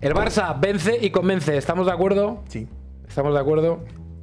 El Barça vence y convence. ¿Estamos de acuerdo? Sí. ¿Estamos de acuerdo?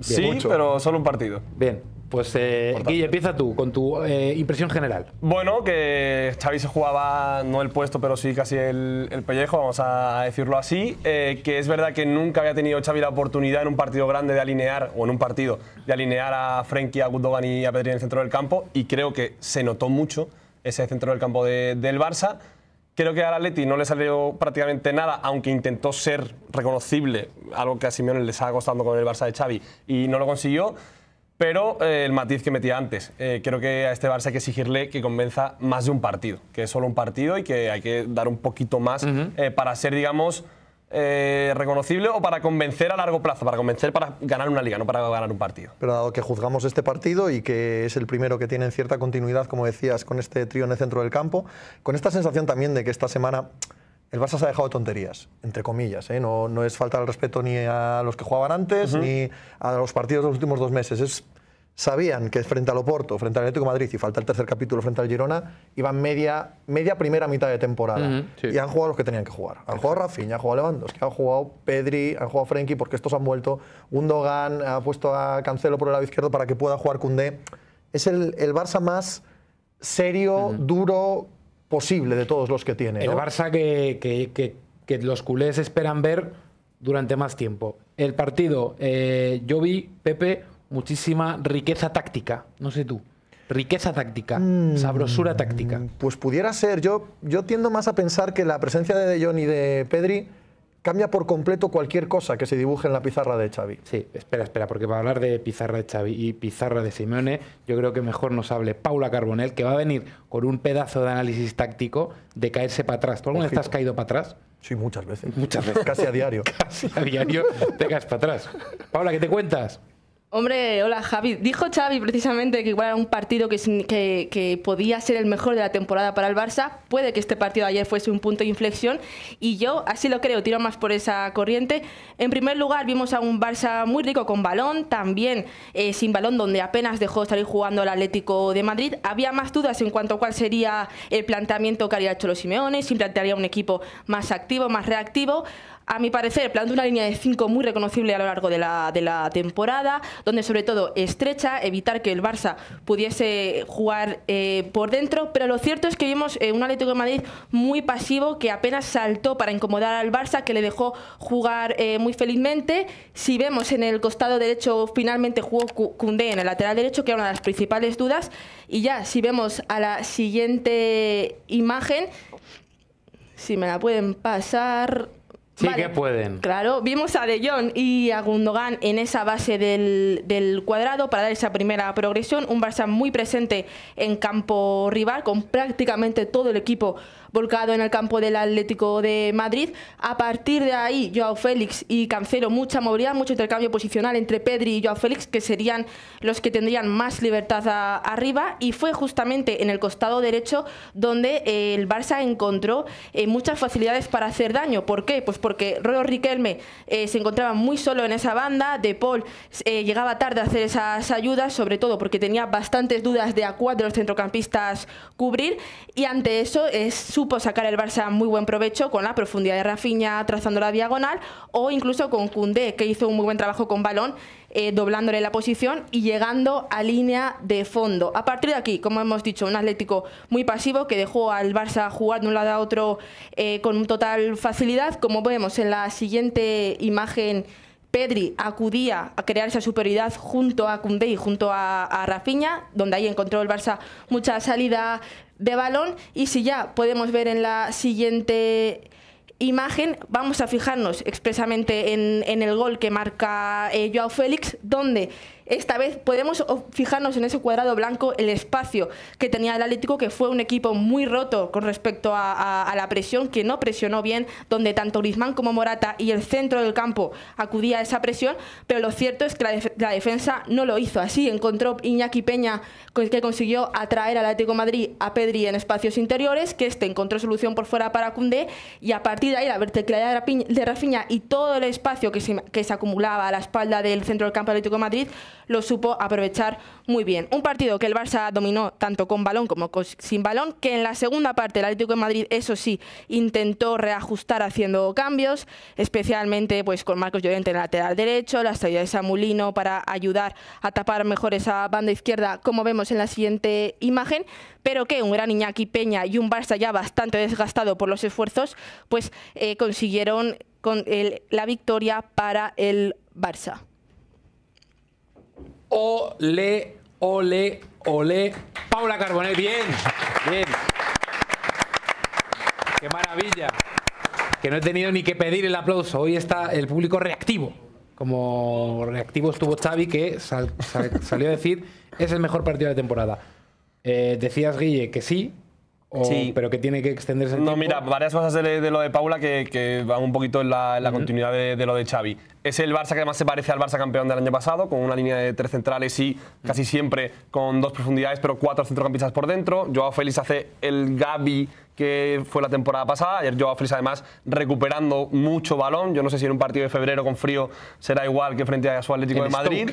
Sí, pero solo un partido. Bien. Pues eh, empieza tú con tu eh, impresión general. Bueno, que Xavi se jugaba no el puesto, pero sí casi el, pellejo, vamos a decirlo así. Eh, que es verdad que nunca había tenido Xavi la oportunidad en un partido grande de alinear, o en un partido, de alinear a Frenkie, a Gundogan y a Pedri en el centro del campo. Y creo que se notó mucho ese centro del campo del Barça. Creo que al Atleti no le salió prácticamente nada, aunque intentó ser reconocible, algo que a Simeone le estaba costando con el Barça de Xavi y no lo consiguió. Pero eh, el matiz que metía antes, eh, creo que a este Barça hay que exigirle que convenza más de un partido, que es solo un partido y que hay que dar un poquito más eh, para ser, digamos, eh, reconocible o para convencer a largo plazo, para convencer para ganar una liga, no para ganar un partido. Pero dado que juzgamos este partido y que es el primero que tiene cierta continuidad, como decías, con este trío en el centro del campo, con esta sensación también de que esta semana el Barça se ha dejado tonterías, entre comillas. ¿eh? No, es falta de respeto ni a los que jugaban antes, ni a los partidos de los últimos dos meses. Es sabían que frente al Oporto, frente al Atlético Madrid y falta el tercer capítulo frente al Girona, iban media, media primera mitad de temporada. Y han jugado los que tenían que jugar. Han jugado Rafinha, han jugado Lewandowski, han jugado Pedri, han jugado Frenkie, porque estos han vuelto. Gundogan ha puesto a Cancelo por el lado izquierdo para que pueda jugar Cundé. Es el, Barça más serio, duro posible de todos los que tiene. El Barça que, los culés esperan ver durante más tiempo. El partido, eh, yo vi, Pepe, muchísima riqueza táctica. No sé tú. Riqueza táctica, mm, sabrosura táctica. Pues pudiera ser. Yo, yo tiendo más a pensar que la presencia de De y de Pedri cambia por completo cualquier cosa que se dibuje en la pizarra de Xavi. Sí, espera, espera, porque para hablar de pizarra de Xavi y pizarra de Simeone, yo creo que mejor nos hable Paula Carbonel, que va a venir con un pedazo de análisis táctico de caerse para atrás. ¿Tú alguna vez has caído para atrás? Sí, muchas veces. Muchas veces. Casi a diario. Casi a diario te caes para atrás. Paula, ¿qué te cuentas? Hombre, hola Javi. Dijo Xavi precisamente que igual era un partido que, podía ser el mejor de la temporada para el Barça. Puede que este partido de ayer fuese un punto de inflexión y yo así lo creo, tiro más por esa corriente. En primer lugar, vimos a un Barça muy rico con balón, también eh, sin balón, donde apenas dejó de salir jugando el Atlético de Madrid. Había más dudas en cuanto a cuál sería el planteamiento que haría Cholo Simeone, si plantearía un equipo más activo, más reactivo. A mi parecer, planteó una línea de cinco muy reconocible a lo largo de la, de la temporada donde sobre todo estrecha, evitar que el Barça pudiese jugar eh, por dentro, pero lo cierto es que vimos eh, un Atlético de Madrid muy pasivo que apenas saltó para incomodar al Barça, que le dejó jugar eh, muy felizmente. Si vemos en el costado derecho, finalmente jugó Cundé en el lateral derecho, que era una de las principales dudas. Y ya, si vemos a la siguiente imagen, si me la pueden pasar... Sí que pueden. Claro, vimos a De Jong y a Gundogan en esa base del cuadrado para dar esa primera progresión. Un Barça muy presente en campo rival, con prácticamente todo el equipo volcado en el campo del Atlético de Madrid. A partir de ahí, Joao Félix y Cancelo, mucha movilidad, mucho intercambio posicional entre Pedri y Joao Félix, que serían los que tendrían más libertad arriba. Y fue justamente en el costado derecho donde eh, el Barça encontró eh, muchas facilidades para hacer daño. ¿Por qué? Pues porque Rolo Riquelme eh, se encontraba muy solo en esa banda, De Paul llegaba tarde a hacer esas ayudas, sobre todo porque tenía bastantes dudas de a de los centrocampistas cubrir. Y ante eso es su supo sacar el Barça muy buen provecho con la profundidad de Rafinha trazando la diagonal o incluso con Koundé, que hizo un muy buen trabajo con balón, eh, doblándole la posición y llegando a línea de fondo. A partir de aquí, como hemos dicho, un Atlético muy pasivo que dejó al Barça jugar de un lado a otro eh, con total facilidad, como vemos en la siguiente imagen Pedri acudía a crear esa superioridad junto a Koundé y junto a, a donde ahí encontró el Barça mucha salida de balón. Y si ya podemos ver en la siguiente imagen, vamos a fijarnos expresamente en, el gol que marca eh, Joao Félix, donde esta vez podemos fijarnos en ese cuadrado blanco, el espacio que tenía el Atlético, que fue un equipo muy roto con respecto a, la presión, que no presionó bien, donde tanto Grismán como Morata y el centro del campo acudía a esa presión, pero lo cierto es que la, defensa no lo hizo así. Encontró Iñaki Peña, que consiguió atraer al Atlético Madrid a Pedri en espacios interiores, que este encontró solución por fuera para Cundé, y a partir de ahí la verticalidad de Rafinha y todo el espacio que se, acumulaba a la espalda del centro del campo Atlético de Madrid lo supo aprovechar muy bien. Un partido que el Barça dominó tanto con balón como sin balón, que en la segunda parte el Atlético de Madrid, eso sí, intentó reajustar haciendo cambios, especialmente pues, con Marcos Llorente en el lateral derecho, la salida de Samulino para ayudar a tapar mejor esa banda izquierda, como vemos en la siguiente imagen, pero que un gran Iñaki Peña y un Barça ya bastante desgastado por los esfuerzos, pues eh, consiguieron con la victoria para el Barça. Ole, ole, ole. Paula Carbonell, bien, bien. Qué maravilla. Que no he tenido ni que pedir el aplauso. Hoy está el público reactivo. Como reactivo estuvo Xavi, que salió a decir, es el mejor partido de la temporada. Eh, decías, Guille, que sí, sí. Pero que tiene que extenderse. no, mira, varias cosas de, lo de Paula que, van un poquito en la, continuidad de, lo de Xavi. Es el Barça que más se parece al Barça campeón del año pasado, con una línea de tres centrales y casi siempre con dos profundidades, pero cuatro centrocampistas por dentro. Joao Félix hace el Gabi que fue la temporada pasada. Ayer Joao Félix además recuperando mucho balón. Yo no sé si en un partido de febrero con frío será igual que frente a su Atlético de Madrid.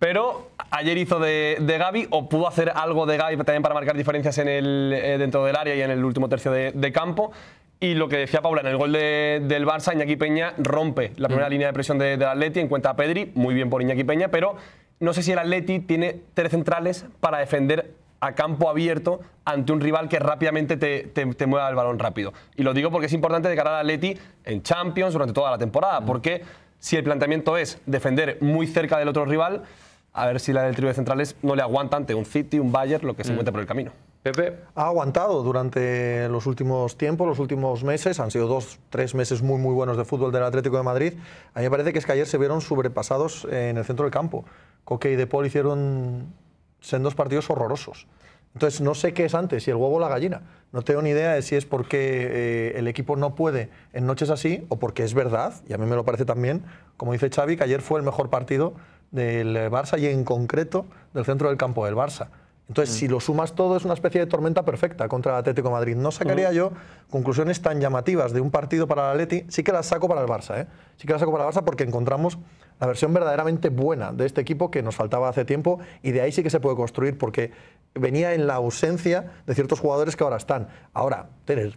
Pero ayer hizo de, de Gaby o pudo hacer algo de Gaby también para marcar diferencias en el, eh, dentro del área y en el último tercio de, campo. Y lo que decía Paula, en el gol del Barça, Iñaki Peña rompe la primera mm. línea de presión del de Atleti, cuenta a Pedri, muy bien por Iñaki Peña, pero no sé si el Atleti tiene tres centrales para defender a campo abierto ante un rival que rápidamente te, mueva el balón rápido. Y lo digo porque es importante de cara al Atleti en Champions durante toda la temporada, mm. porque si el planteamiento es defender muy cerca del otro rival, a ver si la del tri de centrales no le aguanta ante un City, un Bayern, lo que se mm. encuentra por el camino. Pepe. Ha aguantado durante los últimos tiempos, los últimos meses. Han sido dos, tres meses muy, muy buenos de fútbol del Atlético de Madrid. A mí me parece que es que ayer se vieron sobrepasados en el centro del campo. Coque y Depol hicieron sendos partidos horrorosos. Entonces, no sé qué es antes, si el huevo o la gallina. No tengo ni idea de si es porque eh, el equipo no puede en noches así o porque es verdad, y a mí me lo parece también, como dice Xavi, que ayer fue el mejor partido del Barça y en concreto del centro del campo del Barça. Entonces, mm. si lo sumas todo, es una especie de tormenta perfecta contra el Atlético Madrid. No sacaría mm. yo conclusiones tan llamativas de un partido para el Atleti. Sí que las saco para el Barça, ¿eh? Sí que las saco para el Barça porque encontramos la versión verdaderamente buena de este equipo que nos faltaba hace tiempo y de ahí sí que se puede construir porque venía en la ausencia de ciertos jugadores que ahora están. Ahora, tener,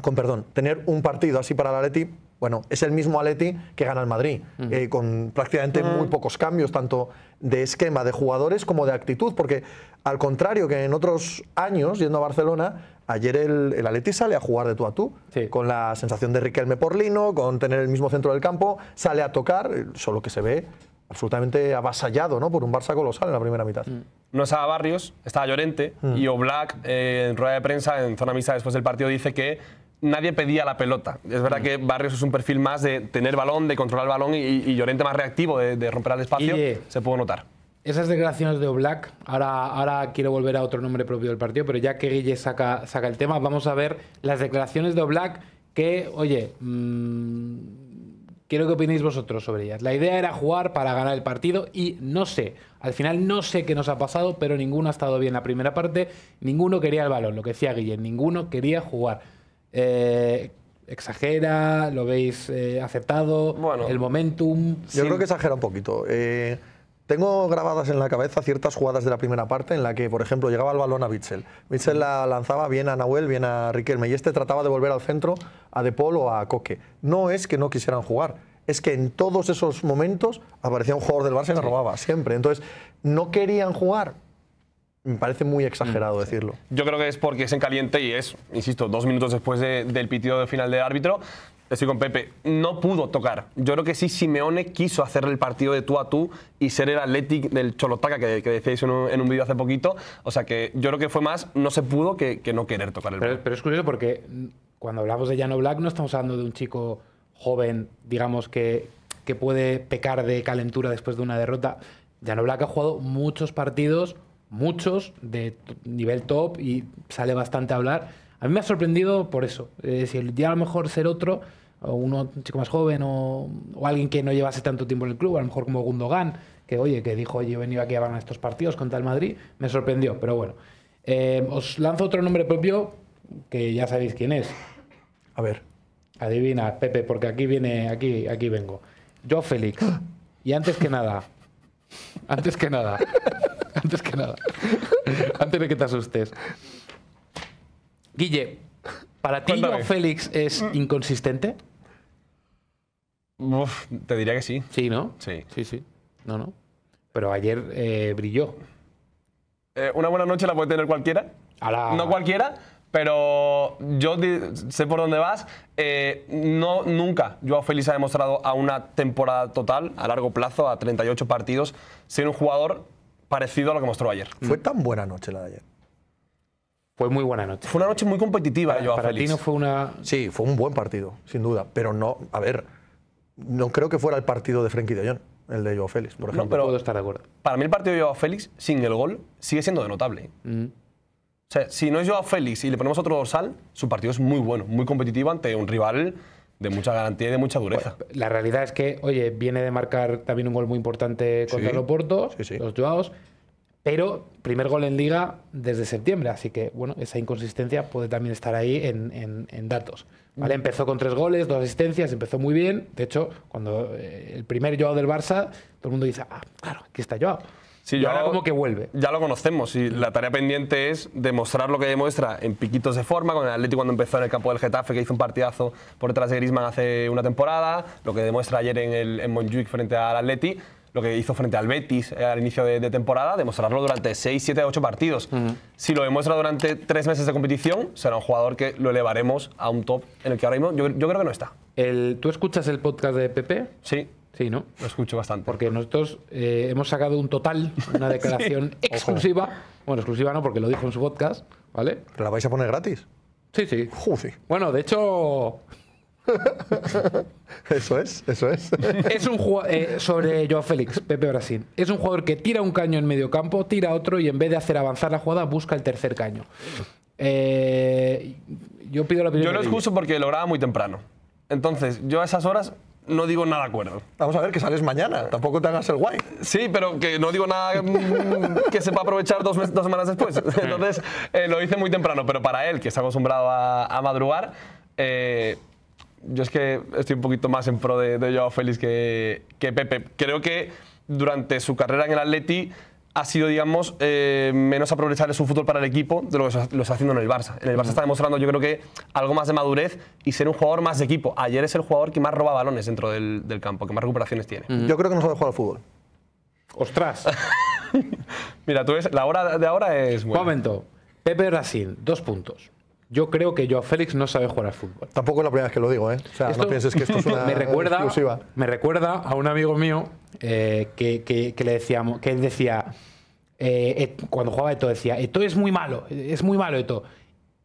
con perdón, tener un partido así para el Atleti bueno, es el mismo Aleti que gana el Madrid, eh, con prácticamente muy ah. pocos cambios, tanto de esquema de jugadores como de actitud, porque al contrario que en otros años, yendo a Barcelona, ayer el, Aleti sale a jugar de tú a tú, con la sensación de Riquelme Porlino, con tener el mismo centro del campo, sale a tocar, solo que se ve absolutamente avasallado ¿no? por un Barça colosal en la primera mitad. Mm. No estaba Barrios, estaba Llorente, mm. y Oblak eh, en rueda de prensa, en zona misa después del partido, dice que nadie pedía la pelota. Es verdad mm. que Barrios es un perfil más de tener balón, de controlar el balón y, Llorente más reactivo, de, romper al espacio, se pudo notar. Esas declaraciones de Oblak, ahora, ahora quiero volver a otro nombre propio del partido, pero ya que Guille saca, saca el tema, vamos a ver las declaraciones de Oblak que, oye, mm, quiero que opinéis vosotros sobre ellas. La idea era jugar para ganar el partido y no sé, al final no sé qué nos ha pasado, pero ninguno ha estado bien la primera parte, ninguno quería el balón, lo que decía Guille, ninguno quería jugar. Eh, exagera, lo veis eh, aceptado, el momentum. Yo creo que exagera un poquito. Eh, tengo grabadas en la cabeza ciertas jugadas de la primera parte en la que, por ejemplo, llegaba el balón a Mitchell. Mitchell la lanzaba bien a Nahuel, bien a Riquelme, y este trataba de volver al centro a De Paul o a Coque. No es que no quisieran jugar, es que en todos esos momentos aparecía un jugador del Barça y la robaba, siempre. Entonces, no querían jugar, me parece muy exagerado mm, decirlo. Yo creo que es porque es en caliente y es, insisto, dos minutos después del pitido de final de árbitro. Estoy con Pepe. No pudo tocar. Yo creo que sí, Simeone quiso hacer el partido de tú a tú y ser el Athletic del Cholotaca que, que decíais en un, vídeo hace poquito. O sea que yo creo que fue más no se pudo que, no querer tocar el partido. pero es curioso porque cuando hablamos de Jan Black no estamos hablando de un chico joven, digamos, que, que puede pecar de calentura después de una derrota. Jan Black ha jugado muchos partidos muchos de nivel top y sale bastante a hablar. A mí me ha sorprendido por eso. es si ya a lo mejor ser otro, o uno, un chico más joven, o, alguien que no llevase tanto tiempo en el club, a lo mejor como Gundogan, que oye, que dijo, oye, he venido aquí a ganar estos partidos contra el Madrid, me sorprendió, pero bueno. Eh, os lanzo otro nombre propio, que ya sabéis quién es. A ver. Adivina, Pepe, porque aquí viene, aquí, aquí vengo. Yo, Félix. Y antes que nada, antes que nada, antes que nada. antes de que te asustes. Guille, ¿para ti Joao Félix es mm. inconsistente? te diría que sí. Sí, ¿no? Sí. Sí, sí. No, no. Pero ayer eh, brilló. Eh, una buena noche la puede tener cualquiera. No cualquiera, pero yo sé por dónde vas. Eh, no, nunca Joao Félix ha demostrado a una temporada total, a largo plazo, a 38 partidos, ser un jugador parecido a lo que mostró ayer. ¿Fue tan buena noche la de ayer? Fue muy buena noche. Fue una noche muy competitiva, Para, para no fue una. Sí, fue un buen partido, sin duda. Pero no, a ver, no creo que fuera el partido de Frenkie de Jong, el de Joao Félix, por ejemplo. No, pero puedo estar de acuerdo. Para mí el partido de Joao Félix, sin el gol, sigue siendo notable. notable. Mm. O sea, si no es Joao Félix y le ponemos otro dorsal, su partido es muy bueno, muy competitivo ante un rival de mucha garantía y de mucha dureza. la realidad es que, oye, viene de marcar también un gol muy importante contra el Oporto, los Joaos, pero primer gol en liga desde septiembre, así que bueno, esa inconsistencia puede también estar ahí en, datos. ¿vale? Mm. Empezó con tres goles, dos asistencias, empezó muy bien. De hecho, cuando eh, el primer Joao del Barça, todo el mundo dice, ah, claro, aquí está Joao. Sí, ahora como que vuelve. Ya lo conocemos y la tarea pendiente es demostrar lo que demuestra en piquitos de forma, con el Atleti cuando empezó en el campo del Getafe, que hizo un partidazo por detrás de Griezmann hace una temporada, lo que demuestra ayer en, el, en Montjuic frente al Atleti, lo que hizo frente al Betis eh, al inicio de, temporada, demostrarlo durante 6, 7, 8 partidos. Si lo demuestra durante 3 meses de competición, será un jugador que lo elevaremos a un top en el que ahora mismo yo, creo que no está. El, ¿Tú escuchas el podcast de Pepe? Sí. Sí, ¿no? Lo escucho bastante. Porque nosotros eh, hemos sacado un total, una declaración exclusiva. Bueno, exclusiva no, porque lo dijo en su podcast, ¿vale? la vais a poner gratis? Sí, sí. Bueno, de hecho... eso es, eso es. es un eh, sobre Joao Félix, Pepe Brasil. Es un jugador que tira un caño en medio campo, tira otro y en vez de hacer avanzar la jugada, busca el tercer caño. Eh, yo pido la Yo lo escucho porque lo graba muy temprano. Entonces, yo a esas horas no digo nada acuerdo. Vamos a ver que sales mañana, tampoco te hagas el guay. Sí, pero que no digo nada que sepa aprovechar dos, dos semanas después. Entonces eh, lo hice muy temprano, pero para él, que está acostumbrado a, madrugar, eh, yo es que estoy un poquito más en pro de, yo Joao Félix que, que Pepe. Creo que durante su carrera en el Atleti ha sido, digamos, eh, menos aprovechar su fútbol para el equipo de lo que lo está haciendo en el Barça. En el Barça está demostrando, yo creo que, algo más de madurez y ser un jugador más de equipo. Ayer es el jugador que más roba balones dentro del, campo, que más recuperaciones tiene. Yo creo que no sabe jugar al fútbol. ¡Ostras! Mira, tú ves, la hora de ahora es buena. Momento. Pepe Brasil, dos puntos. Yo creo que Joao Félix no sabe jugar al fútbol. Tampoco es la primera vez que lo digo, ¿eh? O sea, no pienses que esto es una me recuerda, exclusiva. Me recuerda a un amigo mío eh, que, le decíamos, que él decía, eh, cuando jugaba Eto, decía, esto es muy malo, es muy malo Eto.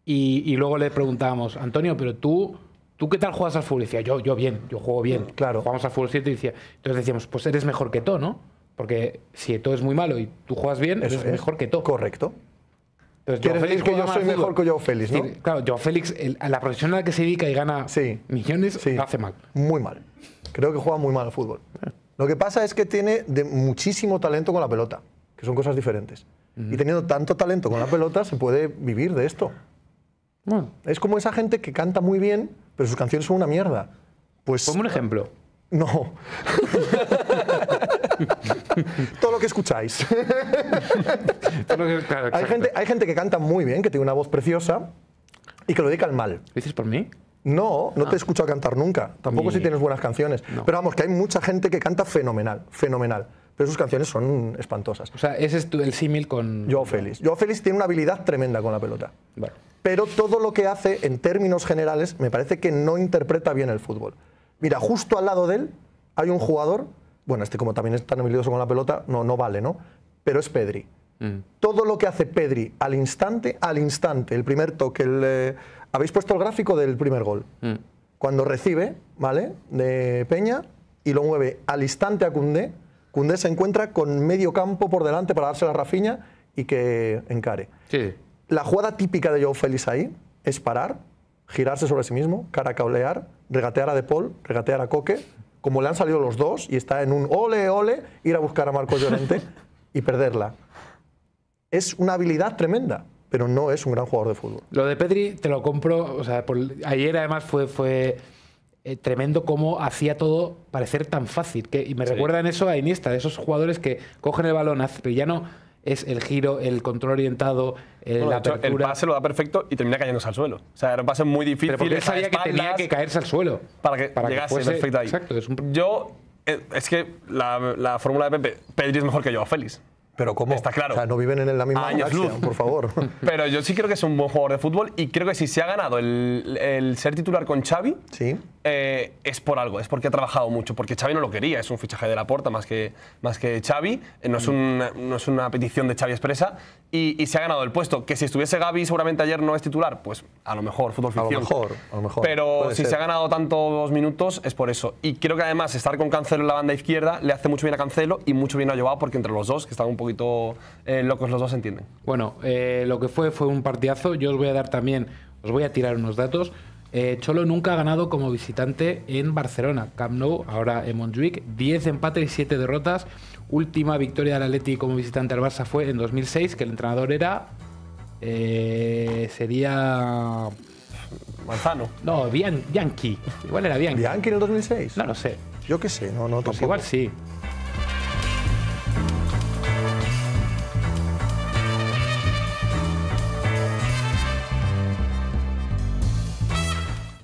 Y, luego le preguntábamos, Antonio, pero tú, ¿tú qué tal juegas al fútbol? Y decía, yo, yo bien, yo juego bien. Mm, claro. Jugamos al fútbol 7 y decía, entonces decíamos, pues eres mejor que Eto, ¿no? Porque si Eto es muy malo y tú juegas bien, eres es. mejor que Eto. Correcto. Quieres decir que yo soy mejor que Joao Félix, ¿no? claro, Joao Félix, la profesión a la que se dedica y gana millones, hace mal. Muy mal. Creo que juega muy mal al fútbol. Eh. Lo que pasa es que tiene de muchísimo talento con la pelota, que son cosas diferentes. Y teniendo tanto talento con la pelota, se puede vivir de esto. Es como esa gente que canta muy bien, pero sus canciones son una mierda. Pues, un ejemplo. No. todo lo que escucháis. hay, gente, hay gente que canta muy bien, que tiene una voz preciosa y que lo dedica al mal. ¿Lo dices por mí? No, no te he ah. escuchado cantar nunca. Tampoco si tienes buenas canciones. Pero vamos, que hay mucha gente que canta fenomenal, fenomenal. Pero sus canciones son espantosas. O sea, ese es tu, el símil con... Joao Félix. Joao Félix tiene una habilidad tremenda con la pelota. Pero todo lo que hace, en términos generales, me parece que no interpreta bien el fútbol. Mira, justo al lado de él hay un jugador bueno, este como también es tan habilidoso con la pelota, no, no vale, ¿no? Pero es Pedri. Mm. Todo lo que hace Pedri al instante, al instante, el primer toque, el, eh, habéis puesto el gráfico del primer gol. Mm. Cuando recibe, ¿vale? De Peña y lo mueve al instante a Cundé, Cundé se encuentra con medio campo por delante para darse la rafiña y que encare. Sí. La jugada típica de Joe Félix ahí es parar, girarse sobre sí mismo, cara cablear regatear a Depol, regatear a Coque, como le han salido los dos y está en un ole, ole, ir a buscar a Marco Llorente y perderla. Es una habilidad tremenda pero no es un gran jugador de fútbol. Lo de Pedri te lo compro, ayer además fue, fue eh, tremendo cómo hacía todo parecer tan fácil, y me recuerda en eso a Iniesta, de esos jugadores que cogen el balón, pero ya no es el giro, el control orientado, el, eh, la hecho, el pase lo da perfecto y termina cayéndose al suelo. O sea, era un pase muy difícil. Pero sabía que tenía que caerse al suelo. Para que, llegase perfecto ahí. Exacto, Yo, eh, es que la, la fórmula de Pepe, Pedri es mejor que yo, Félix. Pero ¿cómo? Está claro. O sea, no viven en la misma Años por favor. Pero yo sí creo que es un buen jugador de fútbol y creo que si se ha ganado el, ser titular con Xavi, sí. Eh, es por algo, es porque ha trabajado mucho, porque Xavi no lo quería, es un fichaje de la puerta más que, más que Xavi, eh, no es, mm. una, no es una petición de Xavi expresa y, se ha ganado el puesto. Que si estuviese Gaby seguramente ayer no es titular, pues a lo mejor, fútbol ficción. A lo mejor, a lo mejor. Pero si se ha ganado tantos minutos es por eso. Y creo que además estar con Cancelo en la banda izquierda le hace mucho bien a Cancelo y mucho bien a Joao porque entre los dos, que están un poco y todo lo que los dos entienden. Bueno, eh, lo que fue fue un partidazo. Yo os voy a dar también, os voy a tirar unos datos. Eh, Cholo nunca ha ganado como visitante en Barcelona, Camp Nou, ahora en Montjuic, 10 empates y 7 derrotas. Última victoria del Atleti como visitante al Barça fue en 2006, que el entrenador era eh, sería. Manzano. No, Bianchi. Igual era Bianchi. ¿Bianchi en el 2006? No lo sé. Yo qué sé, no, no, pues tampoco. Igual sí.